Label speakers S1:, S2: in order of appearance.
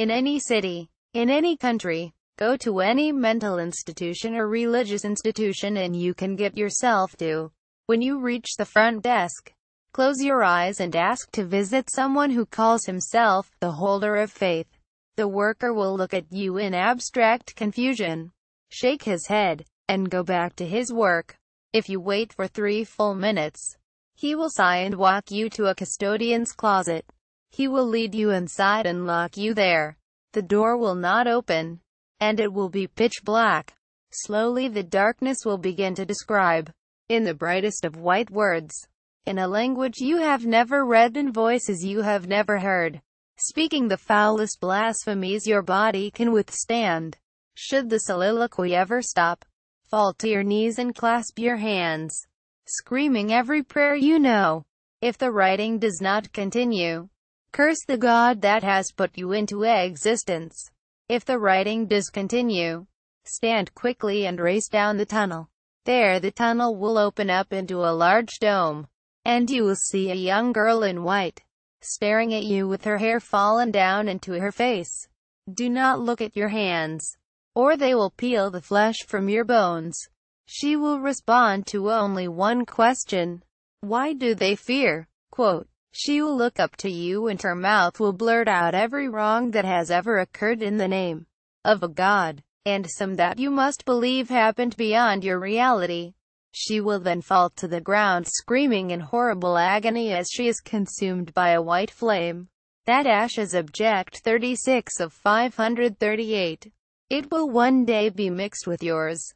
S1: in any city, in any country. Go to any mental institution or religious institution and you can get yourself to. When you reach the front desk, close your eyes and ask to visit someone who calls himself the holder of faith. The worker will look at you in abstract confusion, shake his head, and go back to his work. If you wait for three full minutes, he will sigh and walk you to a custodian's closet. He will lead you inside and lock you there. The door will not open, and it will be pitch black. Slowly the darkness will begin to describe, in the brightest of white words, in a language you have never read and voices you have never heard, speaking the foulest blasphemies your body can withstand. Should the soliloquy ever stop, fall to your knees and clasp your hands, screaming every prayer you know. If the writing does not continue, Curse the God that has put you into existence. If the writing does continue, stand quickly and race down the tunnel. There the tunnel will open up into a large dome, and you will see a young girl in white, staring at you with her hair fallen down into her face. Do not look at your hands, or they will peel the flesh from your bones. She will respond to only one question. Why do they fear? Quote, she will look up to you and her mouth will blurt out every wrong that has ever occurred in the name of a god, and some that you must believe happened beyond your reality. She will then fall to the ground screaming in horrible agony as she is consumed by a white flame. That ash is Object 36 of 538. It will one day be mixed with yours.